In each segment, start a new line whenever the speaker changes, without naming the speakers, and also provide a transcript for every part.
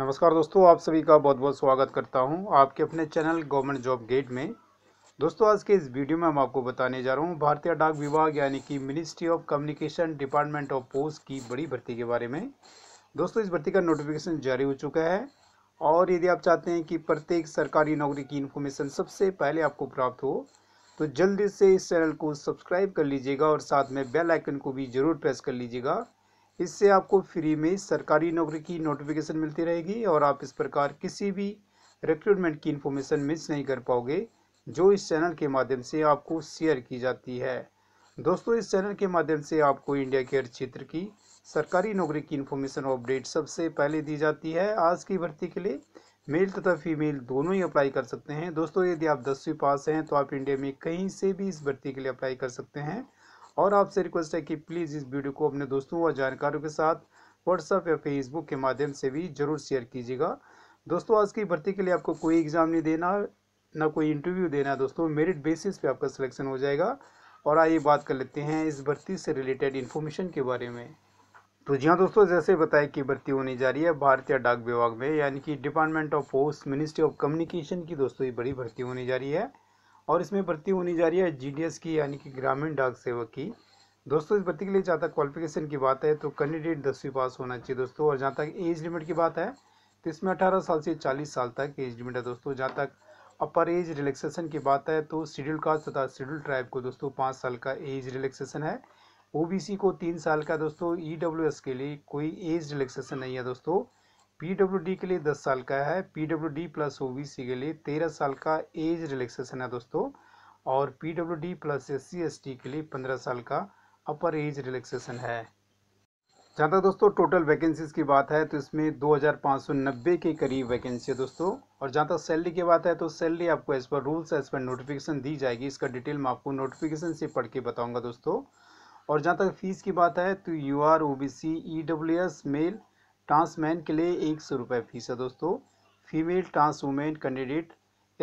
नमस्कार दोस्तों आप सभी का बहुत बहुत स्वागत करता हूं आपके अपने चैनल गवर्नमेंट जॉब गेट में दोस्तों आज के इस वीडियो में हम आपको बताने जा रहा हूं भारतीय डाक विभाग यानी कि ministry of communication department of post की बड़ी भर्ती के बारे में दोस्तों इस भर्ती का नोटिफिकेशन जारी हो चुका है और यदि आप चाहते हैं कि प्रत्येक सरकारी नौकरी की इन्फॉर्मेशन सबसे पहले आपको प्राप्त हो तो जल्दी से इस चैनल को सब्सक्राइब कर लीजिएगा और साथ में बेल आइकन को भी ज़रूर प्रेस कर लीजिएगा इससे आपको फ्री में सरकारी नौकरी की नोटिफिकेशन मिलती रहेगी और आप इस प्रकार किसी भी रिक्रूटमेंट की इन्फॉर्मेशन मिस नहीं कर पाओगे जो इस चैनल के माध्यम से आपको शेयर की जाती है दोस्तों इस चैनल के माध्यम से आपको इंडिया के हर क्षेत्र की सरकारी नौकरी की इन्फॉर्मेशन और अपडेट सबसे पहले दी जाती है आज की भर्ती के लिए मेल तथा फीमेल दोनों ही अप्लाई कर सकते हैं दोस्तों यदि आप दसवीं पास हैं तो आप इंडिया में कहीं से भी इस भर्ती के लिए अप्लाई कर सकते हैं और आपसे रिक्वेस्ट है कि प्लीज़ इस वीडियो को अपने दोस्तों और जानकारों के साथ व्हाट्सअप या फेसबुक के माध्यम से भी जरूर शेयर कीजिएगा दोस्तों आज की भर्ती के लिए आपको कोई एग्ज़ाम नहीं देना ना कोई इंटरव्यू देना दोस्तों मेरिट बेसिस पे आपका सिलेक्शन हो जाएगा और आइए बात कर लेते हैं इस भर्ती से रिलेटेड इन्फॉर्मेशन के बारे में तो जी हाँ दोस्तों जैसे बताया कि भर्ती होने जा रही है भारतीय डाक विभाग में यानी कि department of post ministry of communication की दोस्तों ये बड़ी भर्ती होने जा रही है और इसमें भर्ती होने जा रही है जीडीएस की यानी कि ग्रामीण डाक सेवक की दोस्तों इस भर्ती के लिए जहाँ तक क्वालिफिकेशन की बात है तो कैंडिडेट दसवीं पास होना चाहिए दोस्तों और जहाँ तक एज लिमिट की बात है तो इसमें अठारह साल से चालीस साल तक एज लिमिट है दोस्तों जहाँ तक अपर एज रिलैक्सेशन की बात है तो शेड्यूल कास्ट तथा शेड्यूल ट्राइब को दोस्तों पाँच साल का एज रिलैक्सेशन है ओबीसी को तीन साल का दोस्तों ईडब्ल्यूएस e के लिए कोई एज रिलैक्सेशन नहीं है दोस्तों डी के लिए 10 साल का है डी प्लस सी के लिए 13 साल का एज रिलैक्सेशन है दोस्तों और डी प्लस एस टी के लिए 15 साल का अपर एज रिलैक्सेशन है जहाँ तक दोस्तों टोटल वैकेंसीज की बात है तो इसमें 2590 के करीब वैकेंसी है दोस्तों और जहाँ तक सैलरी की बात है तो सैलरी आपको as per rules as per notification दी जाएगी इसका डिटेल मैं आपको नोटिफिकेशन से पढ़ के बताऊँगा दोस्तों और जहाँ तक फीस की बात है तो U R O B C E W S male transman के लिए एक सौ रुपये फीस है दोस्तों female trans candidate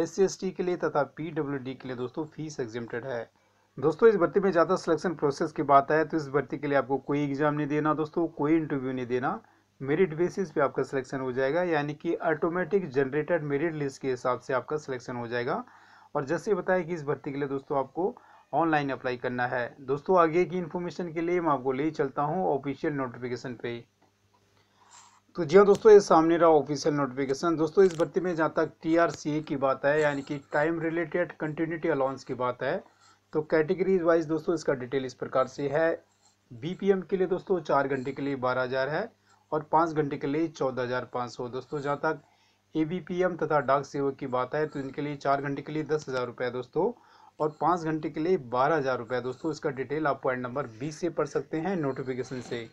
S C के लिए तथा पी के लिए दोस्तों फीस एग्जिमटेड है दोस्तों इस भर्ती में ज़्यादा सिलेक्शन प्रोसेस की बात है तो इस भर्ती के लिए आपको कोई एग्ज़ाम नहीं देना दोस्तों कोई इंटरव्यू नहीं देना मेरिट बेसिस पे आपका सिलेक्शन हो जाएगा यानी कि ऑटोमेटिक जनरेटेड मेरिट लिस्ट के हिसाब से आपका सिलेक्शन हो जाएगा और जैसे बताया कि इस भर्ती के लिए दोस्तों आपको ऑनलाइन अप्लाई करना है दोस्तों आगे की इन्फॉर्मेशन के लिए मैं आपको ले चलता हूँ ऑफिशियल नोटिफिकेशन पे तो जी हाँ दोस्तों ये सामने रहा ऑफिशियल नोटिफिकेशन दोस्तों इस भर्ती में जहाँ तक टी की बात है यानी कि टाइम रिलेटेड कंटिन्यूटी अलाउंस की बात है तो कैटेगरीज वाइज दोस्तों इसका डिटेल इस प्रकार से है बीपीएम के लिए दोस्तों चार घंटे के लिए बारह हज़ार है और पाँच घंटे के लिए चौदह हज़ार पाँच सौ दोस्तों जहाँ तक ए तथा डाक सेवक की बात है तो इनके लिए चार घंटे के लिए दस हज़ार रुपये दोस्तों और पाँच घंटे के लिए बारह हज़ार रुपये दोस्तों इसका डिटेल आप पॉइंट नंबर बीस से पढ़ सकते हैं नोटिफिकेशन से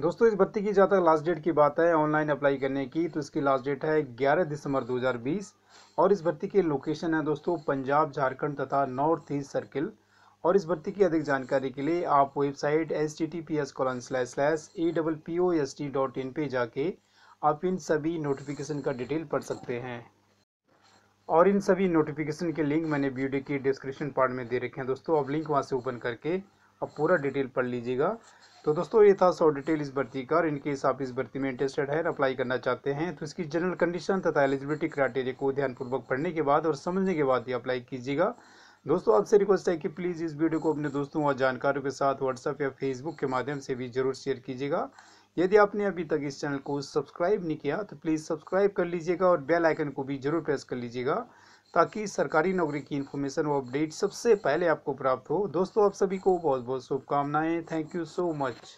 दोस्तों इस भर्ती की जहाँ तक लास्ट डेट की बात है ऑनलाइन अप्लाई करने की तो इसकी लास्ट डेट है 11 दिसंबर 2020 और इस भर्ती की लोकेशन है दोस्तों पंजाब झारखंड तथा नॉर्थ ईस्ट सर्किल और इस भर्ती की अधिक जानकारी के लिए आप website S T T P S colon slash slash E double P O S T dot in पर जाके आप इन सभी नोटिफिकेशन का डिटेल पढ़ सकते हैं और इन सभी नोटिफिकेशन के लिंक मैंने वीडियो की डिस्क्रिप्शन पार्ट में दे रखे हैं दोस्तों आप लिंक वहाँ से ओपन करके आप पूरा डिटेल पढ़ लीजिएगा तो दोस्तों ये था सौ डिटेल इस भर्ती का और इनकेस आप इस भर्ती में इंटरेस्टेड है अप्लाई करना चाहते हैं तो इसकी जनरल कंडीशन तथा एलिजिबिलिटी क्राइटेरिया को ध्यानपूर्वक पढ़ने के बाद और समझने के बाद ही अप्लाई कीजिएगा दोस्तों आपसे रिक्वेस्ट है कि प्लीज़ इस वीडियो को अपने दोस्तों और जानकारों के साथ व्हाट्सअप या फेसबुक के माध्यम से भी जरूर शेयर कीजिएगा यदि आपने अभी तक इस चैनल को सब्सक्राइब नहीं किया तो प्लीज़ सब्सक्राइब कर लीजिएगा और बेल आइकन को भी जरूर प्रेस कर लीजिएगा ताकि सरकारी नौकरी की इन्फॉर्मेशन व अपडेट सबसे पहले आपको प्राप्त हो दोस्तों आप सभी को बहुत बहुत शुभकामनाएं थैंक यू सो मच